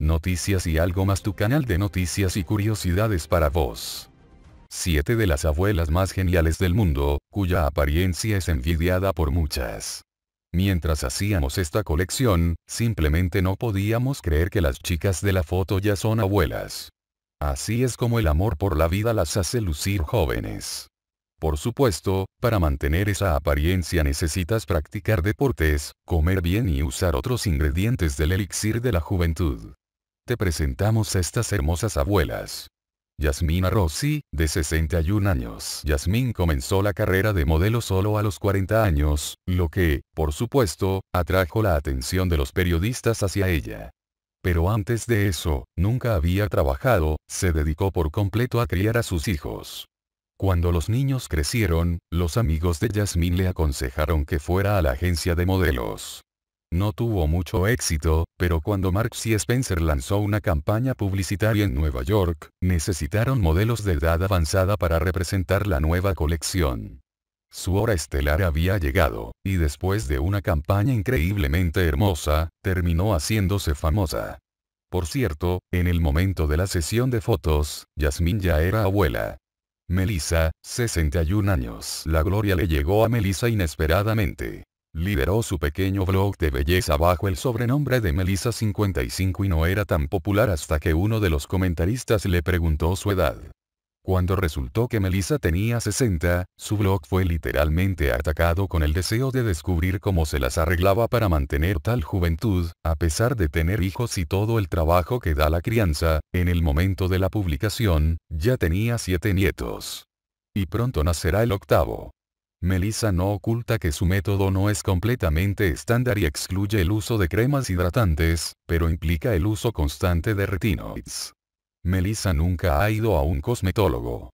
Noticias y algo más tu canal de noticias y curiosidades para vos. 7 de las abuelas más geniales del mundo, cuya apariencia es envidiada por muchas. Mientras hacíamos esta colección, simplemente no podíamos creer que las chicas de la foto ya son abuelas. Así es como el amor por la vida las hace lucir jóvenes. Por supuesto, para mantener esa apariencia necesitas practicar deportes, comer bien y usar otros ingredientes del elixir de la juventud te presentamos estas hermosas abuelas. Yasmina Rossi, de 61 años. Yasmin comenzó la carrera de modelo solo a los 40 años, lo que, por supuesto, atrajo la atención de los periodistas hacia ella. Pero antes de eso, nunca había trabajado, se dedicó por completo a criar a sus hijos. Cuando los niños crecieron, los amigos de Yasmín le aconsejaron que fuera a la agencia de modelos. No tuvo mucho éxito, pero cuando Marx y Spencer lanzó una campaña publicitaria en Nueva York, necesitaron modelos de edad avanzada para representar la nueva colección. Su hora estelar había llegado, y después de una campaña increíblemente hermosa, terminó haciéndose famosa. Por cierto, en el momento de la sesión de fotos, Yasmín ya era abuela. Melissa, 61 años. La gloria le llegó a Melissa inesperadamente. Liberó su pequeño blog de belleza bajo el sobrenombre de Melissa 55 y no era tan popular hasta que uno de los comentaristas le preguntó su edad. Cuando resultó que Melissa tenía 60, su blog fue literalmente atacado con el deseo de descubrir cómo se las arreglaba para mantener tal juventud, a pesar de tener hijos y todo el trabajo que da la crianza, en el momento de la publicación, ya tenía siete nietos. Y pronto nacerá el octavo. Melissa no oculta que su método no es completamente estándar y excluye el uso de cremas hidratantes, pero implica el uso constante de retinoids. Melissa nunca ha ido a un cosmetólogo.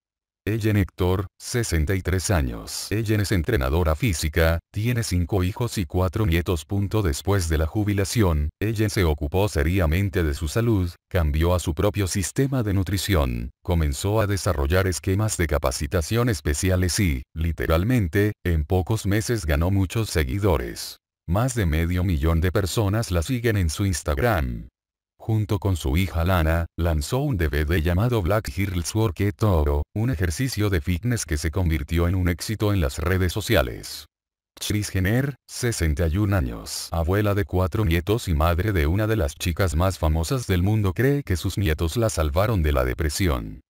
Ellen Héctor, 63 años. Ellen es entrenadora física, tiene 5 hijos y 4 nietos. Después de la jubilación, Ellen se ocupó seriamente de su salud, cambió a su propio sistema de nutrición, comenzó a desarrollar esquemas de capacitación especiales y, literalmente, en pocos meses ganó muchos seguidores. Más de medio millón de personas la siguen en su Instagram junto con su hija Lana, lanzó un DVD llamado Black Hills Work Oro, un ejercicio de fitness que se convirtió en un éxito en las redes sociales. Chris Jenner, 61 años, abuela de cuatro nietos y madre de una de las chicas más famosas del mundo cree que sus nietos la salvaron de la depresión.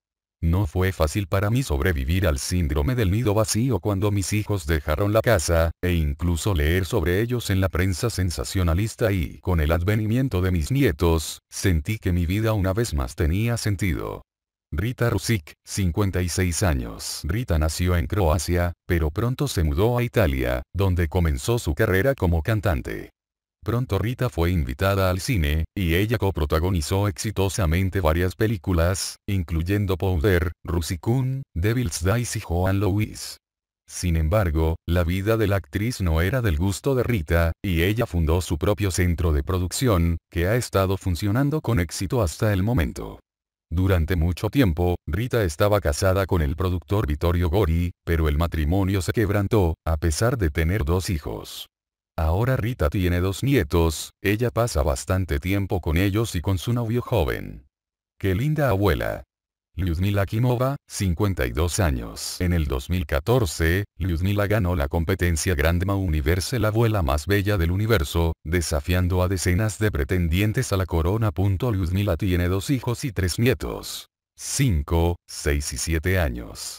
No fue fácil para mí sobrevivir al síndrome del nido vacío cuando mis hijos dejaron la casa, e incluso leer sobre ellos en la prensa sensacionalista y con el advenimiento de mis nietos, sentí que mi vida una vez más tenía sentido. Rita Rusik, 56 años. Rita nació en Croacia, pero pronto se mudó a Italia, donde comenzó su carrera como cantante. Pronto Rita fue invitada al cine, y ella coprotagonizó exitosamente varias películas, incluyendo Powder, Rusicun, Devil's Dice y Joan Louis. Sin embargo, la vida de la actriz no era del gusto de Rita, y ella fundó su propio centro de producción, que ha estado funcionando con éxito hasta el momento. Durante mucho tiempo, Rita estaba casada con el productor Vittorio Gori, pero el matrimonio se quebrantó, a pesar de tener dos hijos. Ahora Rita tiene dos nietos, ella pasa bastante tiempo con ellos y con su novio joven. ¡Qué linda abuela! Lyudmila Kimova, 52 años. En el 2014, Lyudmila ganó la competencia Grandma Universe la abuela más bella del universo, desafiando a decenas de pretendientes a la corona. Lyudmila tiene dos hijos y tres nietos. 5, 6 y 7 años.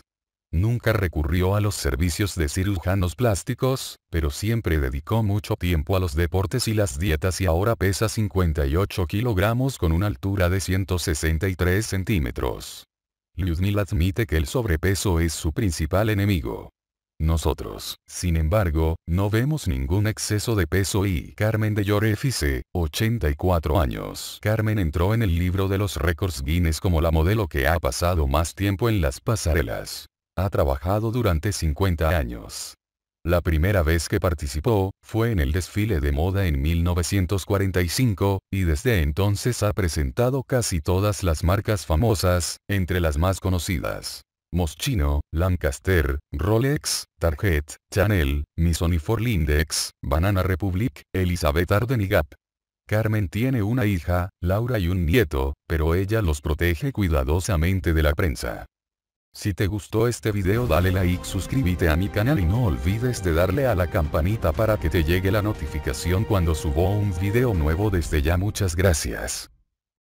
Nunca recurrió a los servicios de cirujanos plásticos, pero siempre dedicó mucho tiempo a los deportes y las dietas y ahora pesa 58 kilogramos con una altura de 163 centímetros. Lyudmila admite que el sobrepeso es su principal enemigo. Nosotros, sin embargo, no vemos ningún exceso de peso y Carmen de Llorefice, 84 años. Carmen entró en el libro de los récords Guinness como la modelo que ha pasado más tiempo en las pasarelas. Ha trabajado durante 50 años. La primera vez que participó, fue en el desfile de moda en 1945, y desde entonces ha presentado casi todas las marcas famosas, entre las más conocidas. Moschino, Lancaster, Rolex, Target, Chanel, Missoni Forlindex, Banana Republic, Elizabeth Arden y Gap. Carmen tiene una hija, Laura y un nieto, pero ella los protege cuidadosamente de la prensa. Si te gustó este video dale like suscríbete a mi canal y no olvides de darle a la campanita para que te llegue la notificación cuando subo un video nuevo desde ya muchas gracias.